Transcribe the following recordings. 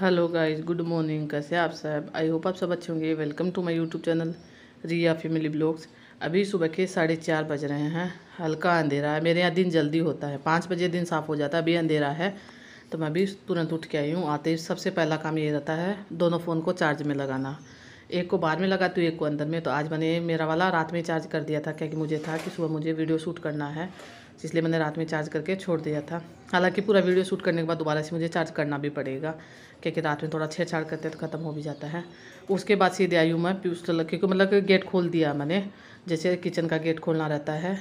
hello guys good morning कैसे आप सब आई होप आप सब अच्छे होंगे welcome to my YouTube channel Riya family blogs अभी सुबह के साढ़े चार बज रहे हैं हल्का अंधेरा है मेरे यहाँ दिन जल्दी होता है पाँच बजे दिन साफ़ हो जाता है अभी अंधेरा है तो मैं अभी तुरंत उठ के आई हूँ आते ही सबसे पहला काम ये रहता है दोनों फ़ोन को चार्ज में लगाना एक को बाहर में लगा तो एक को अंदर में तो आज मैंने मेरा वाला रात में चार्ज कर दिया था क्या कि मुझे था कि सुबह मुझे वीडियो शूट करना है इसलिए मैंने रात में चार्ज करके छोड़ दिया था हालांकि पूरा वीडियो शूट करने के बाद दोबारा से मुझे चार्ज करना भी पड़ेगा क्योंकि रात में थोड़ा छेड़छाड़ करते तो ख़त्म हो भी जाता है उसके बाद सीधे आई हूँ मैं पीस क्योंकि मतलब गेट खोल दिया मैंने जैसे किचन का गेट खोलना रहता है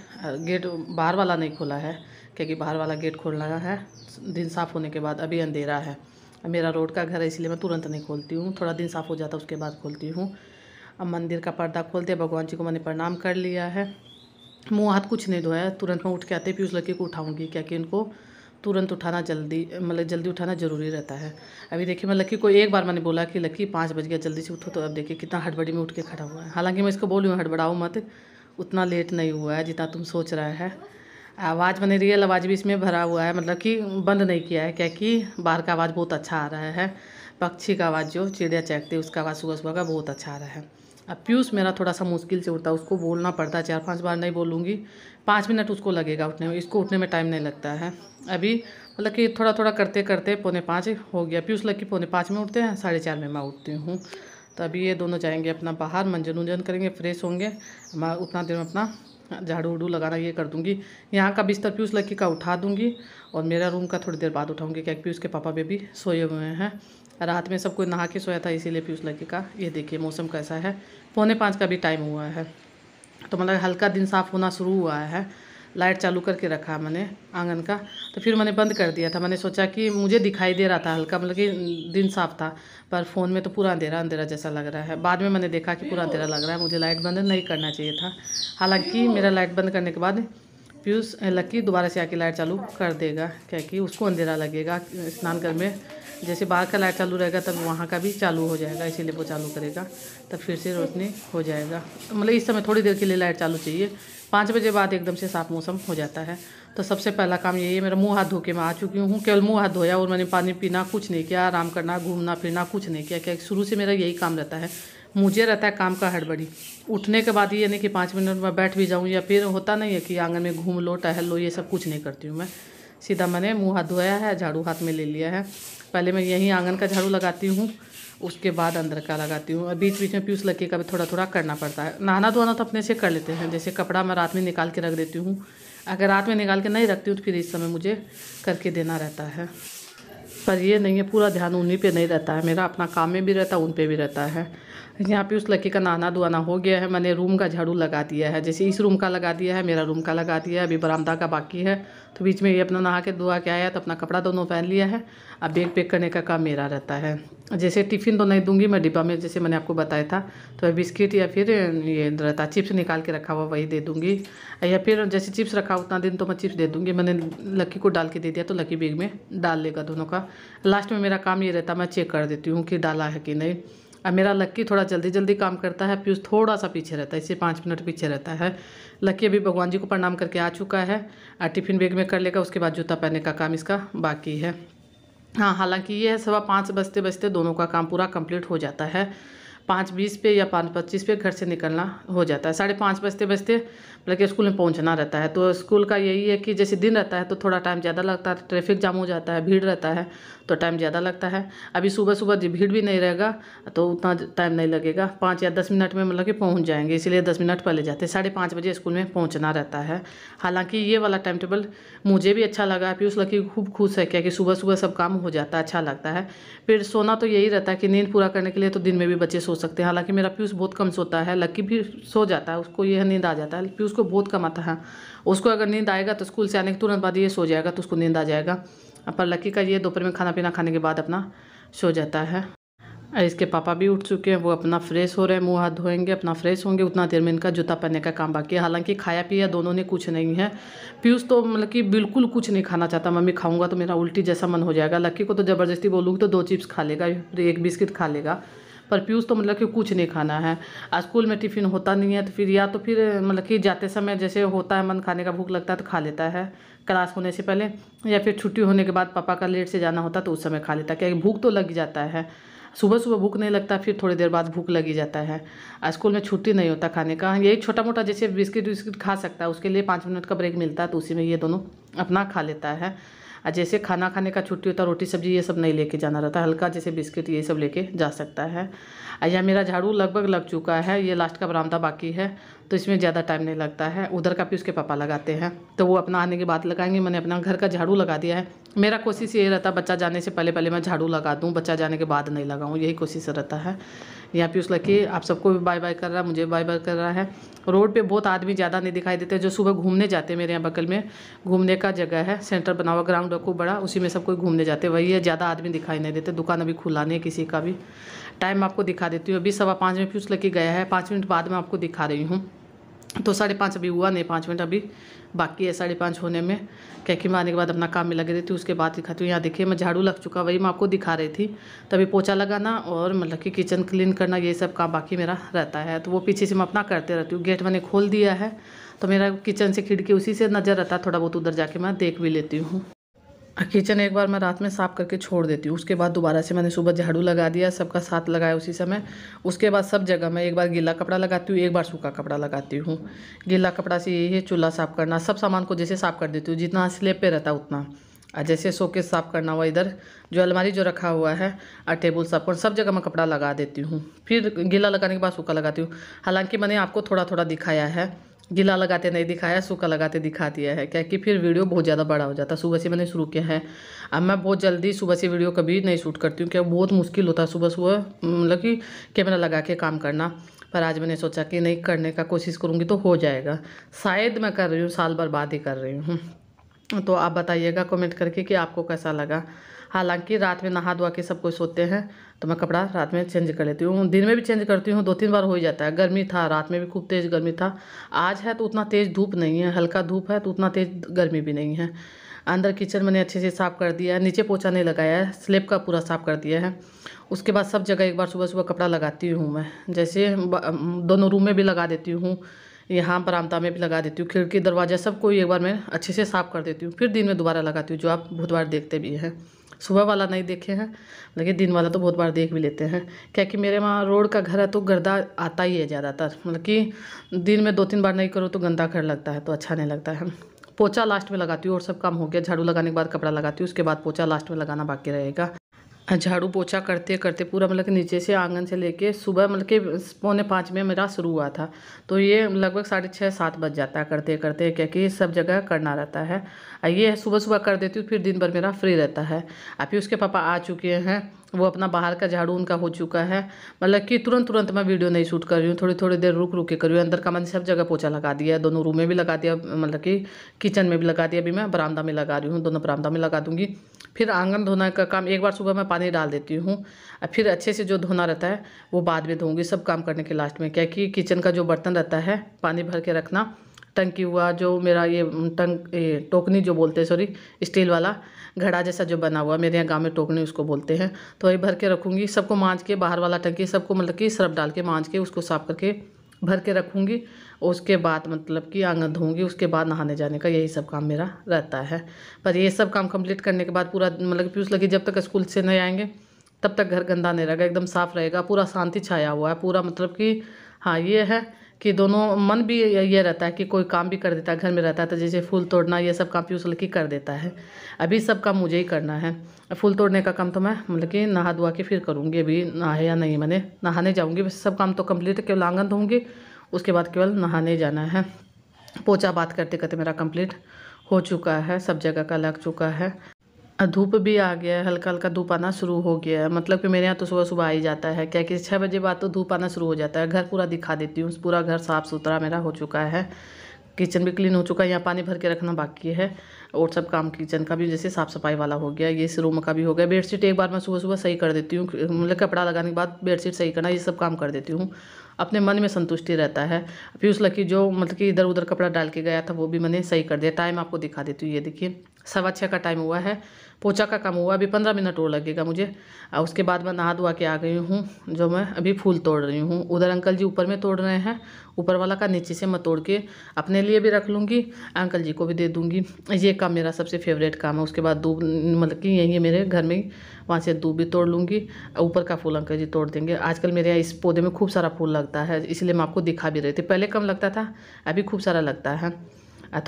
गेट बाहर वाला नहीं खोला है क्योंकि बाहर वाला गेट खोलना है दिन साफ़ होने के बाद अभी अंधेरा है मेरा रोड का घर है इसलिए मैं तुरंत नहीं खोलती हूँ थोड़ा दिन साफ़ हो जाता है उसके बाद खोलती हूँ अब मंदिर का पर्दा खोलते भगवान जी को मैंने प्रणाम कर लिया है मुँह हाथ कुछ नहीं धोया तुरंत मैं उठ के आते फिर उस लड़के को उठाऊँगी क्या कि उनको तुरंत उठाना जल्दी मतलब जल्दी उठाना ज़रूरी रहता है अभी देखिए मैं लक्की को एक बार मैंने बोला कि लक्की पाँच बज गया जल्दी से उठो तो अब देखिए कितना हड़बड़ी में उठ के खड़ा हुआ है हालांकि मैं इसको बोलूँ हूँ मत उतना लेट नहीं हुआ है जितना तुम सोच रहा है आवाज़ मैंने रियल आवाज़ भी इसमें भरा हुआ है मतलब कि बंद नहीं किया है क्या कि बाहर का आवाज़ बहुत अच्छा आ रहा है पक्षी का आवाज़ जो चिड़िया चहकती है उसका आवाज़ सुबह सुबह का बहुत अच्छा आ रहा है अब पीयूष मेरा थोड़ा सा मुश्किल से उठता है उसको बोलना पड़ता है चार पांच बार नहीं बोलूँगी पाँच मिनट उसको लगेगा उठने में इसको उठने में टाइम नहीं लगता है अभी मतलब कि थोड़ा थोड़ा करते करते पौने पाँच हो गया पीयूष लग के पौने पाँच में उठते हैं साढ़े चार में मैं उठती हूँ तो अभी ये दोनों जाएंगे अपना बाहर मंजन उंजन करेंगे फ्रेश होंगे मैं उतना देर में अपना झाड़ू उड़ू लगाना ये कर दूँगी यहाँ का बिस्तर पीयूष लक्की का उठा दूंगी और मेरा रूम का थोड़ी देर बाद उठाऊँगी क्या पीयूष के पापा बेबी सोए हुए हैं रात में सब कोई नहा के सोया था इसीलिए पीयूष लड़के का ये देखिए मौसम कैसा है पौने पाँच का भी टाइम हुआ है तो मतलब हल्का दिन साफ़ होना शुरू हुआ है लाइट चालू करके रखा मैंने आंगन का तो फिर मैंने बंद कर दिया था मैंने सोचा कि मुझे दिखाई दे रहा था हल्का मतलब कि दिन साफ था पर फ़ोन में तो पूरा अंधेरा अंधेरा जैसा लग रहा है बाद में मैंने देखा कि पूरा अंधेरा लग रहा है मुझे लाइट बंद नहीं करना चाहिए था हालांकि मेरा लाइट बंद करने के बाद पीयूष लक्की दोबारा से आके लाइट चालू कर देगा क्या कि उसको अंधेरा लगेगा स्नान घर में जैसे बाहर का लाइट चालू रहेगा तब वहाँ का भी चालू हो जाएगा इसीलिए वो चालू करेगा तब फिर से रोशनी हो जाएगा मतलब इस समय थोड़ी देर के लिए लाइट चालू चाहिए पाँच बजे बाद एकदम से साफ मौसम हो जाता है तो सबसे पहला काम यही है मेरा मुंह हाथ धो के मैं आ चुकी हूँ केवल मुंह हाथ धोया और मैंने पानी पीना कुछ नहीं किया आराम करना घूमना फिरना कुछ नहीं किया क्या शुरू से मेरा यही काम रहता है मुझे रहता है काम का हड़बड़ी उठने के बाद ये नहीं कि पाँच मिनट में बैठ भी जाऊँ या फिर होता नहीं है कि आंगन में घूम लो टहल लो ये सब कुछ नहीं करती हूँ मैं सीधा मैंने मुँह हाथ धोया है झाड़ू हाथ में ले लिया है पहले मैं यहीं आंगन का झाड़ू लगाती हूँ उसके बाद अंदर का लगाती हूँ और बीच बीच में पीस लगे का भी थोड़ा थोड़ा करना पड़ता है नहाना धोना तो अपने से कर लेते हैं जैसे कपड़ा मैं रात में निकाल के रख देती हूँ अगर रात में निकाल के नहीं रखती हूँ तो फिर इस समय मुझे करके देना रहता है पर ये नहीं है पूरा ध्यान उन्हीं पे नहीं रहता है मेरा अपना काम में भी रहता है उन पर भी रहता है यहाँ पे उस लड़के का नाना दुआना हो गया है मैंने रूम का झाड़ू लगा दिया है जैसे इस रूम का लगा दिया है मेरा रूम का लगा दिया है अभी बरामदा का बाकी है तो बीच में ये अपना नहा के दुआ के आया तो अपना कपड़ा दोनों पहन लिया है अब बैग पैक करने का काम मेरा रहता है जैसे टिफ़िन तो नहीं दूंगी मैं डिब्बा में जैसे मैंने आपको बताया था तो बिस्किट या फिर ये रहता चिप्स निकाल के रखा हुआ वही दे दूँगी या फिर जैसे चिप्स रखा उतना दिन तो मैं चिप्स दे दूँगी मैंने लक्की को डाल के दे दिया तो लकी बैग में डाल लेगा दोनों का लास्ट में मेरा काम ये रहता मैं चेक कर देती हूँ कि डाला है कि नहीं अब मेरा लक्की थोड़ा जल्दी जल्दी काम करता है पीयूष थोड़ा सा पीछे रहता है इससे पाँच मिनट पीछे रहता है लक्की अभी भगवान जी को प्रणाम करके आ चुका है टिफ़िन बैग में कर लेगा उसके बाद जूता पहनने का काम इसका बाकी है हाँ हालांकि ये है सवा पाँच बजते बजते दोनों का काम पूरा कंप्लीट हो जाता है पाँच बीस पे या पाँच पच्चीस पे घर से निकलना हो जाता है साढ़े पाँच बजते बजते मतलब कि स्कूल में पहुंचना रहता है तो स्कूल का यही है कि जैसे दिन रहता है तो थोड़ा टाइम ज़्यादा लगता है ट्रैफिक जाम हो जाता है भीड़ रहता है तो टाइम ज़्यादा लगता है अभी सुबह सुबह जब भीड़ भी नहीं रहेगा तो उतना टाइम नहीं लगेगा पाँच या दस मिनट में मतलब कि पहुँच जाएंगे इसीलिए दस मिनट पहले जाते साढ़े पाँच बजे स्कूल में पहुँचना रहता है हालाँकि ये वाला टाइम टेबल मुझे भी अच्छा लगा उस लड़की खूब खुश है क्या कि सुबह सुबह सब काम हो जाता है अच्छा लगता है फिर सोना तो यही रहता है कि नींद पूरा करने के लिए तो दिन में भी बच्चे सो सो सकते हैं हालांकि मेरा पीयूष बहुत कम सोता है लक्की भी सो जाता है उसको यह नींद आ जाता है पीयूष को बहुत कम आता है उसको अगर नींद आएगा तो स्कूल से आने के तुरंत बाद ये सो जाएगा तो उसको नींद आ जाएगा पर लक्की का ये दोपहर में खाना पीना खाने के बाद अपना सो जाता है इसके पापा भी उठ चुके हैं वो अपना फ्रेश हो रहे हैं मुँह हाथ धोएंगे अपना फ्रेश होंगे उतना देर में इनका जूता पहनने का काम बाकी है हालांकि खाया पिया दोनों ने कुछ नहीं है पीयूष तो मतलब कि बिल्कुल कुछ नहीं खाना चाहता मम्मी खाऊंगा तो मेरा उल्टी जैसा मन हो जाएगा लक्की को तो ज़बरदस्ती बोलूँगी तो दो चिप्स खा लेगा फिर एक बिस्किट खा लेगा पर पीयूष तो मतलब कि कुछ नहीं खाना है स्कूल में टिफ़िन होता नहीं है तो फिर या तो फिर मतलब कि जाते समय जैसे होता है मन खाने का भूख लगता है तो खा लेता है क्लास होने से पहले या फिर छुट्टी होने के बाद पापा का लेट से जाना होता तो उस समय खा लेता है क्या भूख तो लग जाता है सुबह सुबह भूख नहीं लगता फिर थोड़ी देर बाद भूख लगी जाता है स्कूल में छुट्टी नहीं होता खाने का यही छोटा मोटा जैसे बिस्किट विस्किट खा सकता है उसके लिए पाँच मिनट का ब्रेक मिलता है तो उसी में ये दोनों अपना खा लेता है जैसे खाना खाने का छुट्टी होता है रोटी सब्जी ये सब नहीं लेके जाना रहता हल्का जैसे बिस्किट ये सब लेके जा सकता है यहाँ मेरा झाड़ू लगभग लग चुका है ये लास्ट का बरामदा बाकी है तो इसमें ज़्यादा टाइम नहीं लगता है उधर का भी उसके पापा लगाते हैं तो वो अपना आने के बाद लगाएंगे मैंने अपना घर का झाड़ू लगा दिया है मेरा कोशिश ये रहता बच्चा जाने से पहले पहले मैं झाड़ू लगा दूँ बच्चा जाने के बाद नहीं लगाऊँ यही कोशिश रहता है यहाँ पीयूष लकी आप सबको भी बाय बाय कर रहा है मुझे बाय बाय कर रहा है रोड पे बहुत आदमी ज़्यादा नहीं दिखाई देते जो सुबह घूमने जाते हैं मेरे यहाँ बगल में घूमने का जगह है सेंटर बना हुआ ग्राउंड खूब बड़ा उसी में सब कोई घूमने जाते वही है ज़्यादा आदमी दिखाई नहीं देते दुकान अभी खुला नहीं है किसी का भी टाइम आपको दिखा देती हूँ अभी सवा पाँच में पीयूष लकी गया है पाँच मिनट बाद में आपको दिखा रही हूँ तो साढ़े पाँच अभी हुआ नहीं पाँच मिनट अभी बाकी है साढ़े पाँच होने में कैकी मैं आने के बाद अपना काम में लगे रहती उसके बाद दिखाती हूँ यहाँ देखिए मैं झाड़ू लग चुका वही मैं आपको दिखा रही थी तभी पोछा लगाना और मतलब कि किचन क्लीन करना ये सब काम बाकी मेरा रहता है तो वो पीछे से मैं अपना करते रहती हूँ गेट मैंने खोल दिया है तो मेरा किचन से खिड़की उसी से नज़र रहता है थोड़ा बहुत उधर जाके मैं देख भी लेती हूँ किचन एक बार मैं रात में साफ़ करके छोड़ देती हूँ उसके बाद दोबारा से मैंने सुबह झाड़ू लगा दिया सबका साथ लगाया उसी समय उसके बाद सब जगह मैं एक बार गीला कपड़ा लगाती हूँ एक बार सूखा कपड़ा लगाती हूँ गीला कपड़ा से यही है चूल्हा साफ़ करना सब सामान को जैसे साफ़ कर देती हूँ जितना स्लेब पे रहता उतना और जैसे सोकेस साफ़ करना हुआ इधर जो अलमारी जो रखा हुआ है और टेबल साफ कर सब जगह मैं कपड़ा लगा देती हूँ फिर गीला लगाने के बाद सूखा लगाती हूँ हालांकि मैंने आपको थोड़ा थोड़ा दिखाया है गीला लगाते नहीं दिखाया सूखा लगाते दिखा दिया है क्या कि फिर वीडियो बहुत ज़्यादा बड़ा हो जाता सुबह से मैंने शुरू किया है अब मैं बहुत जल्दी सुबह से वीडियो कभी नहीं शूट करती हूँ क्या बहुत मुश्किल होता है सुबह सुबह मतलब कि कैमरा लगा के काम करना पर आज मैंने सोचा कि नहीं करने का कोशिश करूँगी तो हो जाएगा शायद मैं कर रही हूँ साल भर बाद ही कर रही हूँ तो आप बताइएगा कमेंट करके कि आपको कैसा लगा हालांकि रात में नहा धोआ के सब कोई सोते हैं तो मैं कपड़ा रात में चेंज कर लेती हूँ दिन में भी चेंज करती हूँ दो तीन बार हो ही जाता है गर्मी था रात में भी खूब तेज़ गर्मी था आज है तो उतना तेज़ धूप नहीं है हल्का धूप है तो उतना तेज़ गर्मी भी नहीं है अंदर किचन मैंने अच्छे से साफ़ कर दिया है नीचे पोछा नहीं लगाया है स्लेब का पूरा साफ़ कर दिया है उसके बाद सब जगह एक बार सुबह सुबह कपड़ा लगाती हूँ मैं जैसे दोनों रूम में भी लगा देती हूँ यहाँ आमता में भी लगा देती हूँ खिड़की दरवाज़ा सब कोई एक बार मैं अच्छे से साफ़ कर देती हूँ फिर दिन में दोबारा लगाती हूँ जो आप बहुत बार देखते भी हैं सुबह वाला नहीं देखे हैं लेकिन दिन वाला तो बहुत बार देख भी लेते हैं क्या कि मेरे वहाँ रोड का घर है तो गर्दा आता ही है ज़्यादातर मतलब कि दिन में दो तीन बार नहीं करो तो गंदा घर लगता है तो अच्छा नहीं लगता है पोचा लास्ट में लगाती हूँ और सब काम हो गया झाड़ू लगाने के बाद कपड़ा लगाती हूँ उसके बाद पोचा लास्ट में लगाना बाकी रहेगा झाड़ू पोछा करते करते पूरा मतलब कि नीचे से आंगन से लेके सुबह मतलब कि पौने पाँच में मेरा शुरू हुआ था तो ये लगभग साढ़े छः सात बज जाता है करते करते क्या कि सब जगह करना रहता है ये सुबह सुबह कर देती हूँ फिर दिन भर मेरा फ्री रहता है अभी उसके पापा आ चुके हैं वो अपना बाहर का झाड़ू उनका हो चुका है मतलब कि तुरंत तुरंत मैं वीडियो नहीं शूट कर रही हूँ थोड़ी थोड़ी देर रुक रुक के कर रही हूँ अंदर का मैंने सब जगह पोछा लगा दिया दोनों रूम में भी लगा दिया मतलब कि किचन में भी लगा दिया अभी मैं बरामदा में लगा रही हूँ दोनों बरामदा में लगा दूँगी फिर आंगन धोना का काम एक बार सुबह मैं पानी डाल देती हूँ फिर अच्छे से जो धोना रहता है वो बाद में धोऊँगी सब काम करने के लास्ट में क्या कि किचन का जो बर्तन रहता है पानी भर के रखना टंकी हुआ जो मेरा ये टंक ये टोकनी जो बोलते हैं सॉरी स्टील वाला घड़ा जैसा जो बना हुआ मेरे यहाँ गाँव में टोकनी उसको बोलते हैं तो वही भर के रखूँगी सबको माँज के बाहर वाला टंकी सबको मतलब कि सरफ डाल के माँज के उसको साफ करके भर के रखूँगी उसके बाद मतलब कि आंगन धोऊँगी उसके बाद नहाने जाने का यही सब काम मेरा रहता है पर ये सब काम कंप्लीट करने के बाद पूरा मतलब पीस लगी जब तक स्कूल से नहीं आएंगे तब तक घर गंदा नहीं रहेगा एकदम साफ़ रहेगा पूरा शांति छाया हुआ है पूरा मतलब कि हाँ ये है कि दोनों मन भी ये रहता है कि कोई काम भी कर देता है घर में रहता है तो जैसे फूल तोड़ना ये सब काम पीयूष लड़की कर देता है अभी सब काम मुझे ही करना है फूल तोड़ने का काम तो मैं मतलब कि नहा धुआ के फिर करूँगी अभी नहाए या नहीं मैंने नहाने जाऊँगी बस सब काम तो कम्प्लीट केवल आंगन धोंगी उसके बाद केवल नहाने जाना है पोचा बात करते करते मेरा कम्प्लीट हो चुका है सब जगह का लग चुका है धूप भी आ गया है हल्का हल्का धूप आना शुरू हो गया है मतलब कि मेरे यहाँ तो सुबह सुबह आ ही जाता है क्या कि छः बजे बाद तो धूप आना शुरू हो जाता है घर पूरा दिखा देती हूँ पूरा घर साफ़ सुथरा मेरा हो चुका है किचन भी क्लीन हो चुका है यहाँ पानी भर के रखना बाकी है और सब काम किचन का भी जैसे साफ़ सफाई वाला हो गया ये इस रूम का भी हो गया बेडशीट एक बार मैं सुबह सुबह सही कर देती हूँ मतलब कपड़ा लगाने के बाद बेडशीट सही करना ये सब काम कर देती हूँ अपने मन में संतुष्टि रहता है फिर उस लकी जो मतलब कि इधर उधर कपड़ा डाल के गया था वो भी मैंने सही कर दिया टाइम आपको दिखा देती हूँ ये देखिए सवा छः का टाइम हुआ है पोछा का काम हुआ अभी पंद्रह मिनट और लगेगा मुझे और उसके बाद मैं नहा धुआ के आ गई हूँ जो मैं अभी फूल तोड़ रही हूँ उधर अंकल जी ऊपर में तोड़ रहे हैं ऊपर वाला का नीचे से मैं तोड़ के अपने लिए भी रख लूँगी अंकल जी को भी दे दूँगी ये काम मेरा सबसे फेवरेट काम है उसके बाद दूब मतलब कि यही मेरे घर में वहाँ से दूब भी तोड़ लूँगी ऊपर का फूल अंकल जी तोड़ देंगे आजकल मेरे इस पौधे में खूब सारा फूल लगता है इसलिए मैं आपको दिखा भी रही थी पहले कम लगता था अभी खूब सारा लगता है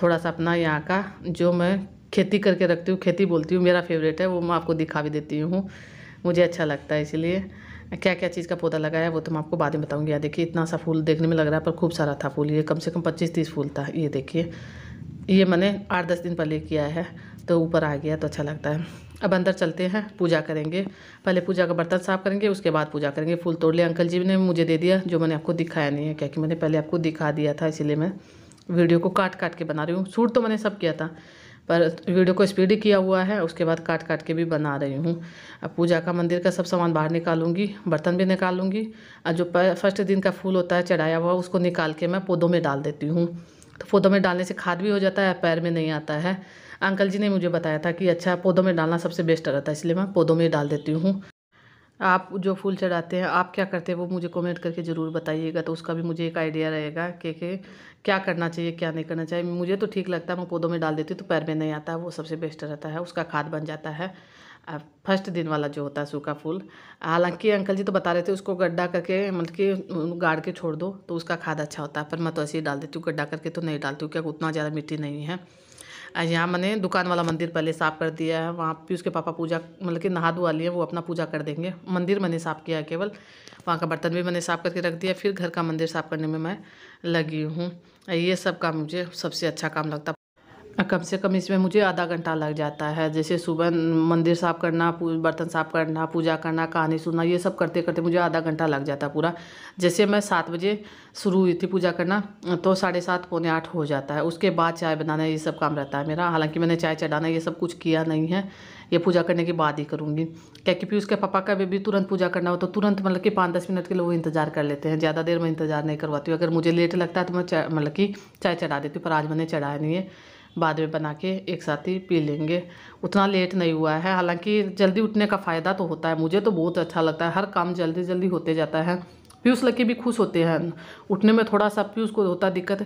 थोड़ा सा अपना यहाँ का जो मैं खेती करके रखती हूँ खेती बोलती हूँ मेरा फेवरेट है वो मैं आपको दिखा भी देती हूँ मुझे अच्छा लगता है इसीलिए क्या क्या चीज़ का पौधा लगाया वो तो मैं आपको बाद में बताऊँगी यहाँ देखिए इतना सा फूल देखने में लग रहा है पर खूब सारा था फूल ये कम से कम पच्चीस तीस फूल था ये देखिए ये मैंने आठ दस दिन पहले किया है तो ऊपर आ गया तो अच्छा लगता है अब अंदर चलते हैं पूजा करेंगे पहले पूजा का बर्तन साफ करेंगे उसके बाद पूजा करेंगे फूल तोड़ लिया अंकल जी ने मुझे दे दिया जो मैंने आपको दिखाया नहीं है क्योंकि मैंने पहले आपको दिखा दिया था इसीलिए मैं वीडियो को काट काट के बना रही हूँ सूट तो मैंने सब किया था पर वीडियो को स्पीड ही किया हुआ है उसके बाद काट काट के भी बना रही हूँ अब पूजा का मंदिर का सब सामान बाहर निकालूंगी बर्तन भी निकालूंगी और जो फर्स्ट दिन का फूल होता है चढ़ाया हुआ उसको निकाल के मैं पौधों में डाल देती हूँ तो पौधों में डालने से खाद भी हो जाता है पैर में नहीं आता है अंकल जी ने मुझे बताया था कि अच्छा पौधों में डालना सबसे बेस्ट रहता है इसलिए मैं पौधों में डाल देती हूँ आप जो फूल चढ़ाते हैं आप क्या करते हैं वो मुझे कमेंट करके ज़रूर बताइएगा तो उसका भी मुझे एक आइडिया रहेगा कि क्या करना चाहिए क्या नहीं करना चाहिए मुझे तो ठीक लगता है मैं पौधों में डाल देती हूँ तो पैर में नहीं आता वो सबसे बेस्ट रहता है उसका खाद बन जाता है फर्स्ट दिन वाला जो होता है सूखा फूल हालांकि अंकल जी तो बता रहे थे उसको गड्ढा करके मतलब कि गाड़ के छोड़ दो तो उसका खाद अच्छा होता है पर मैं तो ऐसे ही डाल देती हूँ गड्ढा करके तो नहीं डालती हूँ क्योंकि उतना ज़्यादा मिट्टी नहीं है यहाँ मैंने दुकान वाला मंदिर पहले साफ़ कर दिया है वहाँ पे उसके पापा पूजा मतलब कि नहा धुआ लिए वो अपना पूजा कर देंगे मंदिर मैंने साफ़ किया है केवल वहाँ का बर्तन भी मैंने साफ़ करके रख दिया फिर घर का मंदिर साफ़ करने में मैं लगी हूँ ये सब काम मुझे सबसे अच्छा काम लगता कम से कम इसमें मुझे आधा घंटा लग जाता है जैसे सुबह मंदिर साफ़ करना बर्तन साफ़ करना पूजा करना कहानी सुनना ये सब करते करते मुझे आधा घंटा लग जाता पूरा जैसे मैं सात बजे शुरू हुई थी पूजा करना तो साढ़े सात पौने आठ हो जाता है उसके बाद चाय बनाना ये सब काम रहता है मेरा हालांकि मैंने चाय चढ़ाना ये सब कुछ किया नहीं है ये पूजा करने के बाद ही करूँगी क्या कि फिर उसके पापा का भी तुरंत पूजा करना हो तो तुरंत मतलब कि पाँच दस मिनट के लिए वो इंतज़ार कर लेते हैं ज़्यादा देर मैं इंतज़ार नहीं करवाती हूँ अगर मुझे लेट लगता है तो मैं मतलब कि चाय चढ़ा देती हूँ पर आज मैंने चढ़ाया नहीं है बाद में बना के एक साथ ही पी लेंगे उतना लेट नहीं हुआ है हालांकि जल्दी उठने का फ़ायदा तो होता है मुझे तो बहुत अच्छा लगता है हर काम जल्दी जल्दी होते जाता है पीयूष लकी भी खुश होते हैं उठने में थोड़ा सा पीयूष को होता दिक्कत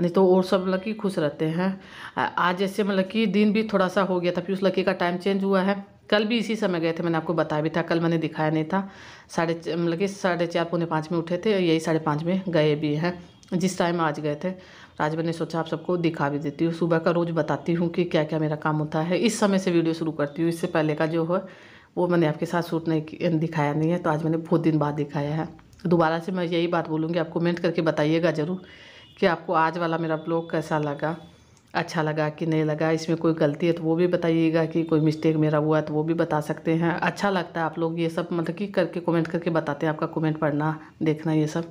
नहीं तो और सब लकी खुश रहते हैं आज जैसे मतलब कि दिन भी थोड़ा सा हो गया था पीयूष लकी का टाइम चेंज हुआ है कल भी इसी समय गए थे मैंने आपको बताया भी था कल मैंने दिखाया नहीं था साढ़े मतलब कि साढ़े चार पौने पाँच में उठे थे यही साढ़े पाँच में गए भी हैं जिस टाइम आज गए थे राजबन ने सोचा आप सबको दिखा भी देती हूँ सुबह का रोज़ बताती हूँ कि क्या क्या मेरा काम होता है इस समय से वीडियो शुरू करती हूँ इससे पहले का जो है वो मैंने आपके साथ सूट नहीं दिखाया नहीं है तो आज मैंने बहुत दिन बाद दिखाया है दोबारा से मैं यही बात बोलूँगी आप कमेंट करके बताइएगा ज़रूर कि आपको आज वाला मेरा ब्लॉग कैसा लगा अच्छा लगा कि नहीं लगा इसमें कोई गलती है तो वो भी बताइएगा कि कोई मिस्टेक मेरा हुआ है तो वो भी बता सकते हैं अच्छा लगता है आप लोग ये सब मतलब कि करके कमेंट करके बताते हैं आपका कमेंट पढ़ना देखना ये सब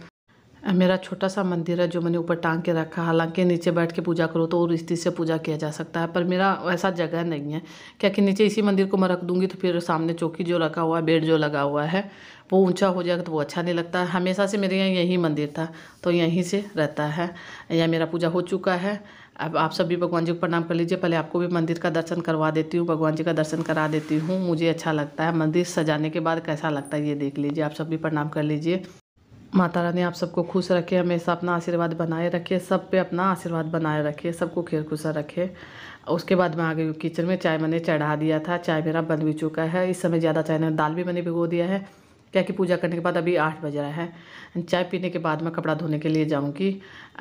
मेरा छोटा सा मंदिर है जो मैंने ऊपर टांग के रखा हालांकि नीचे बैठ के पूजा करो तो और स्थिति से पूजा किया जा सकता है पर मेरा ऐसा जगह नहीं है क्या कि नीचे इसी मंदिर को मैं रख दूंगी तो फिर सामने चौकी जो रखा हुआ है बेड जो लगा हुआ है वो ऊंचा हो जाएगा तो वो अच्छा नहीं लगता हमेशा से मेरे यहाँ यही मंदिर था तो यहीं से रहता है यहाँ मेरा पूजा हो चुका है अब आप सभी भगवान जी को प्रणाम कर लीजिए पहले आपको भी मंदिर का दर्शन करवा देती हूँ भगवान जी का दर्शन करा देती हूँ मुझे अच्छा लगता है मंदिर सजाने के बाद कैसा लगता है ये देख लीजिए आप सभी प्रणाम कर लीजिए माता रानी आप सबको खुश रखे हमेशा अपना आशीर्वाद बनाए रखे सब पे अपना आशीर्वाद बनाए रखे सबको खेर खुशा रखे उसके बाद मैं आ गई किचन में चाय मैंने चढ़ा दिया था चाय मेरा बन भी चुका है इस समय ज़्यादा चाय नहीं दाल भी मैंने भिगो दिया है क्या कि पूजा करने के बाद अभी आठ बज रहा है चाय पीने के बाद मैं कपड़ा धोने के लिए जाऊँगी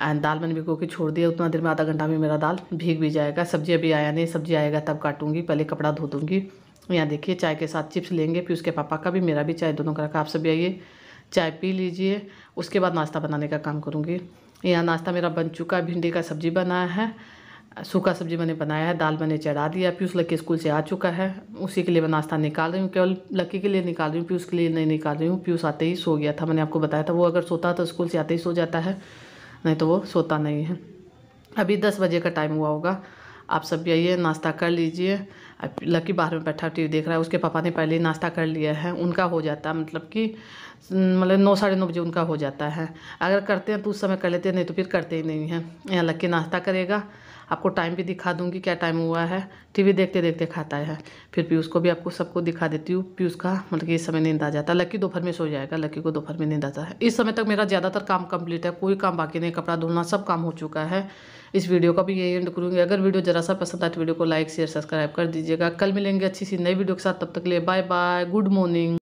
एंड दाल मैंने भिगो के छोड़ दिया उतना देर में आधा घंटा में मेरा दाल भीग भी जाएगा सब्जी अभी आया नहीं सब्जी आएगा तब काटूँगी पहले कपड़ा धो दूँगी यहाँ देखिए चाय के साथ चिप्स लेंगे फिर उसके पापा का भी मेरा भी चाय दोनों का आप सभी आइए चाय पी लीजिए उसके बाद नाश्ता बनाने का काम करूँगी यहाँ नाश्ता मेरा बन चुका है भिंडी का सब्ज़ी बनाया है सूखा सब्जी मैंने बनाया है दाल मैंने चढ़ा दिया पीयूष लक्की स्कूल से आ चुका है उसी के लिए मैं नाश्ता निकाल रही हूँ केवल लक्की के लिए निकाल रही हूँ पीयूष के लिए नहीं निकाल रही हूँ पीयूष आते ही सो गया था मैंने आपको बताया था वो अगर सोता तो स्कूल से आते ही सो जाता है नहीं तो वो सोता नहीं है अभी दस बजे का टाइम हुआ होगा आप सब भी आइए नाश्ता कर लीजिए लकी बाहर में बैठा टी देख रहा है उसके पापा ने पहले ही नाश्ता कर लिया है उनका हो जाता है मतलब कि मतलब नौ साढ़े नौ बजे उनका हो जाता है अगर करते हैं तो उस समय कर लेते हैं नहीं तो फिर करते ही नहीं हैं यहाँ लकी नाश्ता करेगा आपको टाइम भी दिखा दूंगी क्या टाइम हुआ है टीवी देखते देखते खाता है फिर पीयूष को भी आपको सबको दिखा देती हूँ पीयूष का मतलब कि इस समय नींद आ जाता है लकी दोपहर में सो जाएगा लकी को दोपहर में नींद आता है इस समय तक मेरा ज़्यादातर काम कंप्लीट है कोई काम बाकी नहीं कपड़ा धोना सब काम हो चुका है इस वीडियो का भी यही एंड करूँगी अगर वीडियो जरा सा पसंद आए तो वीडियो को लाइक शेयर सब्सक्राइब कर दीजिएगा कल मिलेंगे अच्छी सी नई वीडियो के साथ तब तक लिए बाय बाय गुड मॉर्निंग